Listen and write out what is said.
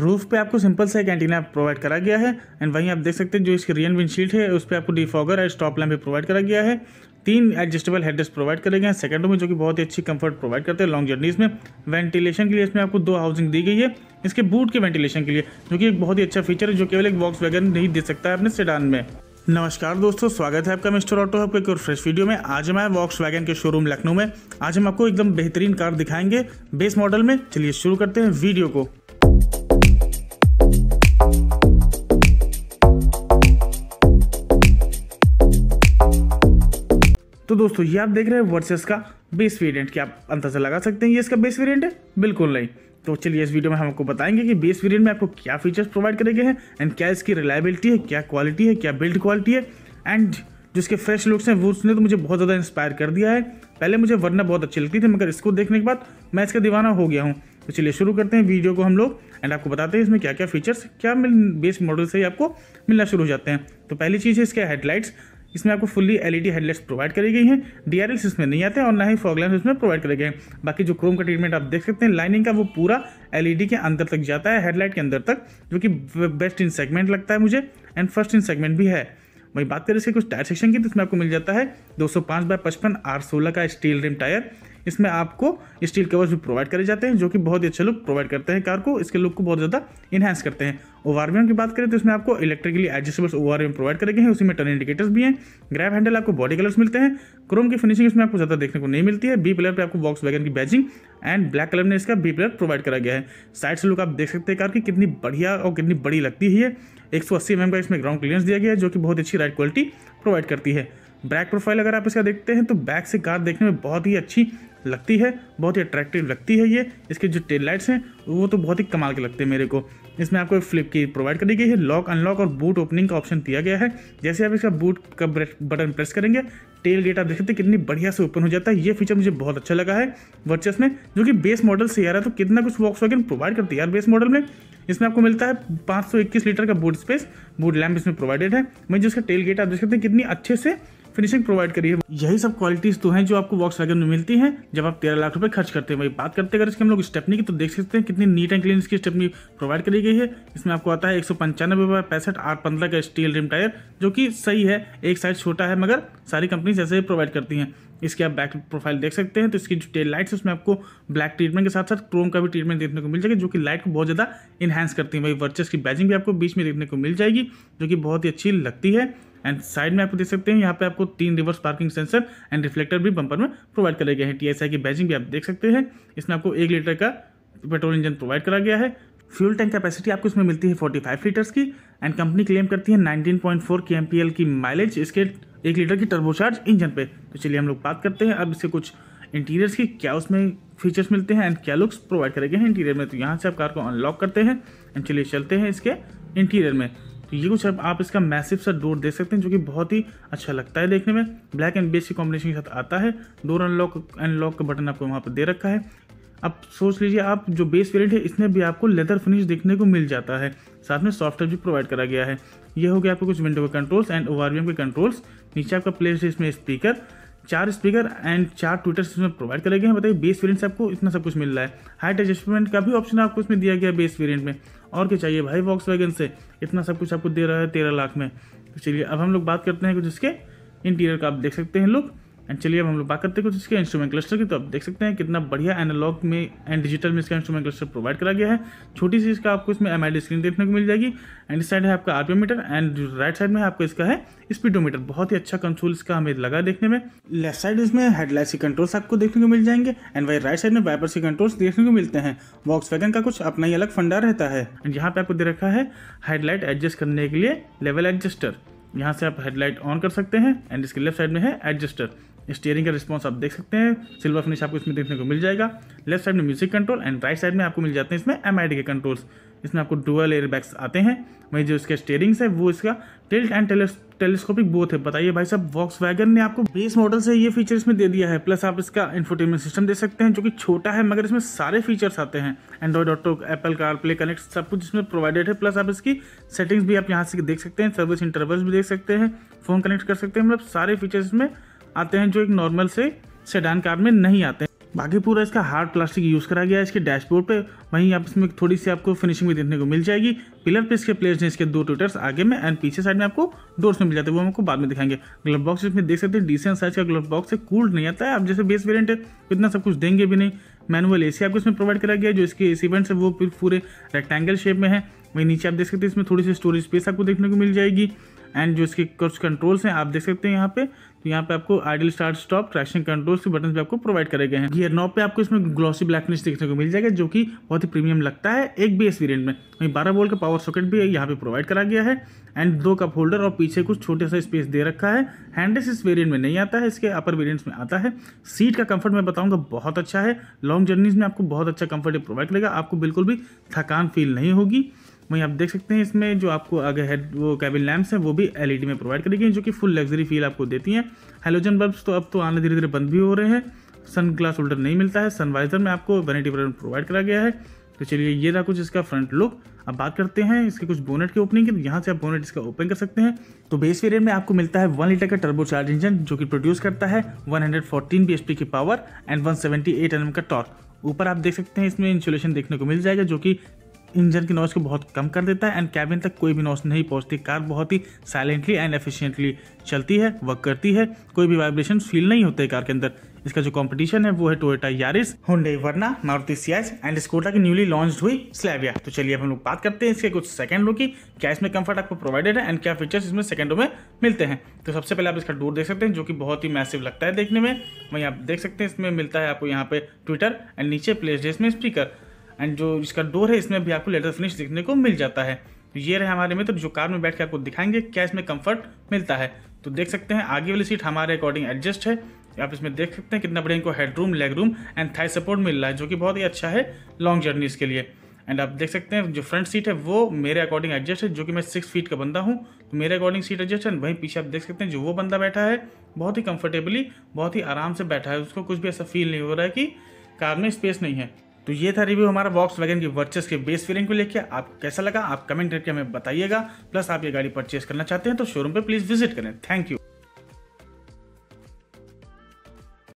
roof पे आपको simple सा एक एंटीना प्रोवाइड करा गया है एंड वहीं आप देख सकते हैं जो इसकी रियर विंडशील्ड है उस पर आपको डिफॉगर और स्टॉप लैम्प भी प्रोवाइड करा गया है तीन एडजस्टेबल हेडरेस्ट प्रोवाइड करे गए हैं सेकंड में जो कि बहुत ही अच्छी कंफर्ट प्रोवाइड करते हैं लॉन्ग जर्नीज में वेंटिलेशन के लिए इसमें आपको दो हाउसिंग दी गई है इसके बूट के वेंटिलेशन के लिए जो कि एक बहुत ही अच्छा फीचर है जो केवल एक बॉक्स वैगन नहीं दे सकता है अपने सेडान में नमस्कार दोस्तों स्वागत है आपका मिस्टर ऑटो हब के एक और फ्रेश वीडियो में आज हम आए वॉक्स वैगन के शोरूम लखनऊ में आज हम आपको एकदम बेहतरीन कार दिखाएंगे बेस मॉडल में चलिए शुरू करते हैं वीडियो को तो दोस्तों ये आप देख रहे हैं वर्सेस का बेस वेरिएंट क्या आप से लगा सकते हैं ये इसका बेस वेरिएंट है बिल्कुल नहीं तो चलिए इस वीडियो में हम आपको बताएंगे कि बेस वेरिएंट में आपको क्या फीचर्स प्रोवाइड करे गए हैं एंड क्या इसकी रिलायबिलिटी है क्या क्वालिटी है क्या बिल्ड क्वालिटी है एंड जिसके फ्रेश लुक्स हैं वो उसने तो मुझे बहुत ज़्यादा इंस्पायर कर दिया है पहले मुझे वरना बहुत अच्छी लगती थी मगर इसको देखने के बाद मैं इसका दीवाना हो गया हूँ तो चलिए शुरू करते हैं वीडियो को हम लोग एंड आपको बताते हैं इसमें क्या क्या फीचर्स क्या मिल बेस मॉडल से ही आपको मिलना शुरू हो जाते हैं तो पहली चीज़ है इसके हेडलाइट्स इसमें आपको फुली एलईडी हेडलाइट्स प्रोवाइड करी गई हैं डीआरएल्स इसमें नहीं आते और ना ही फॉगलाइन इसमें प्रोवाइड करे गए हैं बाकी जो क्रोम का ट्रीटमेंट आप देख सकते हैं लाइनिंग का वो पूरा एलईडी के अंदर तक जाता है हेडलाइट के अंदर तक जो कि बेस्ट इन सेगमेंट लगता है मुझे एंड फर्स्ट इन सेगमेंट भी है वही बात करें इसके कुछ टायर सेक्शन की तो इसमें आपको मिल जाता है 205 सौ बाय पचपन आर सोलह का स्टील रिम टायर इसमें आपको स्टील कवर्स भी प्रोवाइड करे जाते हैं जो कि बहुत ही अच्छे लुक प्रोवाइड करते हैं कार को इसके लुक को बहुत ज़्यादा इन्हांस करते हैं ओवरव्यम की बात करें तो इसमें आपको इलेक्ट्रिकली एडजस्टेबल्स ओवरव्यम प्रोवाइड करे गए हैं उसी में टर्न इंडिकेटर्स भी हैं ग्रैब हैंडल आपको बॉडी कलर्स मिलते हैं क्रोम की फिनिशिंग इसमें आपको ज़्यादा देखने को नहीं मिलती है बी प्लेयर पर आपको बॉक्स वैगन की बैजिंग एंड ब्लैक कलर में इसका बी प्लेयर प्रोवाइड करा गया है साइड से लुक आप देख सकते हैं कार की कितनी बढ़िया और कितनी बड़ी लगती है एक सौ अस्सी का इसमें ग्राउंड क्लियरेंस दिया गया है जो कि बहुत अच्छी राइड क्वालिटी प्रोवाइड करती है बैक प्रोफाइल अगर आप इसका देखते हैं तो बैक से कार देखने में बहुत ही अच्छी लगती है बहुत ही अट्रैक्टिव लगती है ये इसके जो टेल लाइट्स हैं वो तो बहुत ही कमाल के लगते हैं मेरे को इसमें आपको एक फ्लिप की प्रोवाइड करी गई है लॉक अनलॉक और बूट ओपनिंग का ऑप्शन दिया गया है जैसे आप इसका बूट का बटन प्रेस करेंगे टेल गेट आप देख सकते हैं कितनी बढ़िया से ओपन हो जाता है ये फीचर मुझे बहुत अच्छा लगा है वर्चस में जो कि बेस मॉडल से आ रहा है तो कितना कुछ वॉक्स प्रोवाइड करती है यार बेस मॉडल में इसमें आपको मिलता है 521 लीटर का बूट स्पेस बूट लैम्प इसमें प्रोवाइडेड है मैं जिसका टेल गेट आप देख सकते हैं कितनी अच्छे से फिनिशिंग प्रोवाइड करी है यही सब क्वालिटीज तो हैं जो आपको वॉक्स में मिलती है जब आप तेरह लाख रुपए खर्च करते हैं भाई बात करते अगर इसके हम लोग स्टेपनी की तो देख सकते हैं कितनी नीट एंड क्लीन इसकी स्टेपनी प्रोवाइड करी गई है इसमें आपको आता है एक सौ पंचानवे बाय पैंसठ आठ पंद्रह का स्टील रिम टायर जो कि सही है एक साइड छोटा है मगर सारी कंपनी ऐसे ही प्रोवाइड करती हैं इसके आप बैक प्रोफाइल देख सकते हैं तो इसकी जो टेल लाइट्स उसमें आपको ब्लैक ट्रीटमेंट के साथ साथ क्रोम का भी ट्रीटमेंट देखने को मिल जाएगा जो कि लाइट को बहुत ज़्यादा इन्हांस करती है वही वर्चेस की बैजिंग भी आपको बीच में देखने को मिल जाएगी जो कि बहुत ही अच्छी लगती है एंड साइड में आपको देख सकते हैं यहाँ पे आपको तीन reverse parking sensor and reflector भी बंपर में प्रोवाइड करे गए हैं टीएसआई की बैजिंग भी आप देख सकते हैं इसमें आपको एक लीटर का पेट्रोल इंजन प्रोवाइड करा गया है फ्यूल टैंक कैपेसिटी आपको इसमें मिलती है 45 लीटर्स की एंड कंपनी क्लेम करती है 19.4 kmpl की माइलेज इसके एक लीटर की टर्बोचार्ज इंजन पे तो चलिए हम लोग बात करते हैं अब इसके कुछ इंटीरियर्स की क्या उसमें फीचर्स मिलते हैं एंड क्या लुक्स प्रोवाइड करे गए हैं इंटीरियर में तो यहाँ से आप कार को अनलॉक करते हैं एंड चलिए चलते हैं इसके इंटीरियर में तो ये कुछ आप इसका मैसिव सा डोर देख सकते हैं जो कि बहुत ही अच्छा लगता है देखने में ब्लैक एंड बेस कॉम्बिनेशन के साथ आता है डोर अनलॉक अनलॉक का बटन आपको वहाँ पर दे रखा है अब सोच लीजिए आप जो बेस वेरिएंट है इसमें भी आपको लेदर फिनिश देखने को मिल जाता है साथ में सॉफ्टवेयर भी प्रोवाइड करा गया है यह हो गया आपको कुछ विंडो के कंट्रोल्स एंड ओ के कंट्रोल्स नीचे आपका है इसमें स्पीकर चार स्पीकर एंड चार ट्विटर इसमें प्रोवाइड करे गए हैं बताइए बेस वेरियंट से आपको इतना सब कुछ मिल रहा है हाइट एडजस्टमेंट का भी ऑप्शन आपको इसमें दिया गया है बेस वेरियंट में और क्या चाहिए भाई वॉक्स से इतना सब कुछ आपको दे रहा है तेरह लाख में तो चलिए अब हम लोग बात करते हैं कुछ इसके इंटीरियर का आप देख सकते हैं लोग एंड चलिए अब हम लोग बात करते हैं कुछ इसके इंस्ट्रूमेंट क्लस्टर की तो आप देख सकते हैं कितना बढ़िया एनालॉग में एंड डिजिटल में इसका इंस्ट्रूमेंट क्लस्टर प्रोवाइड करा गया है छोटी सी इसका आपको इसमें एम स्क्रीन देखने को मिल जाएगी एंड इस साइड है आपका RPM meter and right side में आपको इसका है स्पीडोमीटर बहुत ही अच्छा कंसोल इसका हमें लगा देखने में लेफ्ट साइड इसमें हेडलाइट के कंट्रोल्स आपको देखने को मिल जाएंगे एंड वही राइट साइड में वाइपर सी कंट्रोल्स देखने को मिलते हैं वॉक्स का कुछ अपना ही अलग फंडा रहता है एंड यहाँ पे आपको दे रखा है हेडलाइट एडजस्ट करने के लिए लेवल एडजस्टर यहाँ से आप हेडलाइट ऑन कर सकते हैं एंड इसके लेफ्ट साइड में है एडजस्टर स्टेयरिंग का रिस्पॉन्स आप देख सकते हैं सिल्वर फिनिश आपको इसमें देखने को मिल जाएगा लेफ्ट साइड में music control and right side में आपको मिल जाते हैं इसमें एम के कंट्रोल्स इसमें आपको डुअल एयरबैग्स आते हैं वहीं जो इसके स्टेयरिंग्स है वो इसका टिल्ट एंड टेलीस्कोपिक बोथ है बताइए भाई साहब वॉक्स ने आपको बेस मॉडल से ये फीचर इसमें दे दिया है प्लस आप इसका इन्फोटेनमेंट सिस्टम दे सकते हैं जो कि छोटा है मगर इसमें सारे फीचर्स आते हैं Android Auto Apple CarPlay connect सब कुछ इसमें प्रोवाइडेड है प्लस आप इसकी सेटिंग्स भी आप यहाँ से देख सकते हैं सर्विस इंटरवल्स भी देख सकते हैं फोन कनेक्ट कर सकते हैं मतलब सारे फीचर्स इसमें आते हैं जो एक नॉर्मल से सेडान कार में नहीं आते बाकी पूरा इसका हार्ड प्लास्टिक यूज़ करा गया है इसके डैशबोर्ड पे वहीं आप इसमें थोड़ी सी आपको फिनिशिंग भी देखने को मिल जाएगी पिलर पे इसके प्लेयर्स हैं इसके दो ट्विटर्स आगे में एंड पीछे साइड में आपको डोर्स में मिल जाते हैं वो हम आपको बाद में दिखाएंगे ग्लव बॉक्स इसमें देख सकते हैं डिसेंट साइज का ग्लव बॉक्स है कूल्ड नहीं आता है आप जैसे बेस वेरियंट है इतना सब कुछ देंगे भी नहीं मैनुअल एसी आपको इसमें प्रोवाइड करा गया जो इसके ए सी है वो पूरे रेक्टेंगल शेप में है वहीं नीचे आप देख सकते हैं इसमें थोड़ी सी स्टोरेज स्पेस आपको देखने को मिल जाएगी एंड जो इसके कुछ कंट्रोल्स हैं आप देख सकते हैं यहाँ पे तो यहाँ पे आपको idle start stop traction controls के बटन भी आपको प्रोवाइड करे गए हैं गियर नॉब पे आपको इसमें ग्लॉसी ब्लैकनेस देखने को मिल जाएगा जो कि बहुत ही प्रीमियम लगता है एक भी एस वेरियंट में वहीं बारह वोल्ट का पावर सॉकेट भी यहाँ पे प्रोवाइड करा गया है एंड दो कप होल्डर और पीछे कुछ छोटे सा स्पेस दे रखा है हैंडल्स इस वेरियंट में नहीं आता है इसके अपर वेरियंट्स में आता है सीट का कंफर्ट मैं बताऊँगा बहुत अच्छा है लॉन्ग जर्नीज में आपको बहुत अच्छा कम्फर्ट प्रोवाइड करेगा आपको बिल्कुल भी थकान फील नहीं होगी वहीं आप देख सकते हैं इसमें जो आपको आगे हेड वो कैबिन लैम्प्स हैं वो भी एलईडी में प्रोवाइड करी गई जो कि फुल लग्जरी फील आपको देती हैं हेलोजन बल्ब्स तो अब तो आने धीरे धीरे बंद भी हो रहे हैं सन ग्लास होल्डर नहीं मिलता है सनवाइजर में आपको वैनिटी प्रोवाइड करा गया है तो चलिए ये रहा कुछ इसका फ्रंट लुक अब बात करते हैं इसके कुछ बोनेट की ओपनिंग तो की यहाँ से आप बोनेट इसका ओपन कर सकते हैं तो बेस वेरिएंट में आपको मिलता है वन लीटर का टर्बो चार्ज इंजन जो कि प्रोड्यूस करता है 114 bhp की पावर एंड 178 एनएम का टॉर्क ऊपर आप देख सकते हैं इसमें इंसुलेशन देखने को मिल जाएगा जो कि इंजन की नॉइज़ को बहुत कम कर देता है एंड कैबिन तक कोई भी नॉइज़ नहीं पहुंचती कार बहुत ही साइलेंटली एंड एफिशिएंटली चलती है वर्क करती है कोई भी वाइब्रेशन फील नहीं होते कार के अंदर इसका जो कंपटीशन है वो है Toyota Yaris Hyundai Verna Maruti Ciaz and Skoda की न्यूली लॉन्च हुई स्लैबिया तो चलिए अब हम लोग बात करते हैं इसके कुछ रो की क्या इसमें कंफर्ट आपको प्रोवाइडेड है एंड क्या फीचर्स इसमें रो में मिलते हैं तो सबसे पहले आप इसका डोर देख सकते हैं जो कि बहुत ही मैसिव लगता है देखने में वहीं आप देख सकते हैं इसमें मिलता है आपको यहाँ पे ट्विटर एंड नीचे प्ले स्टेशन में स्पीकर एंड जो इसका डोर है इसमें भी आपको लेटर फिनिश देखने को मिल जाता है तो ये रहे हमारे मित्र जो कार में बैठ के आपको दिखाएंगे क्या इसमें कंफर्ट मिलता है तो देख सकते हैं आगे वाली सीट हमारे अकॉर्डिंग एडजस्ट है आप इसमें देख सकते हैं कितना बढ़िया इनको head room leg room and thigh support मिल रहा है जो कि बहुत ही अच्छा है लॉन्ग जर्नीज के लिए एंड आप देख सकते हैं जो फ्रंट सीट है वो मेरे अकॉर्डिंग एडजस्ट है जो कि मैं सिक्स फीट का बंदा हूँ तो मेरे अकॉर्डिंग सीट एडजस्ट है वहीं पीछे आप देख सकते हैं जो वो बंदा बैठा है बहुत ही कंफर्टेबली बहुत ही आराम से बैठा है उसको कुछ भी ऐसा फील नहीं हो रहा है कि कार में स्पेस नहीं है तो ये था रिव्यू हमारा वॉक्स वैगन की वर्चेस के बेस वेरियंट को लेकर आपको कैसा लगा आप कमेंट करके हमें बताइएगा प्लस आप ये गाड़ी परचेस करना चाहते हैं तो शोरूम पर प्लीज़ विजिट करें थैंक यू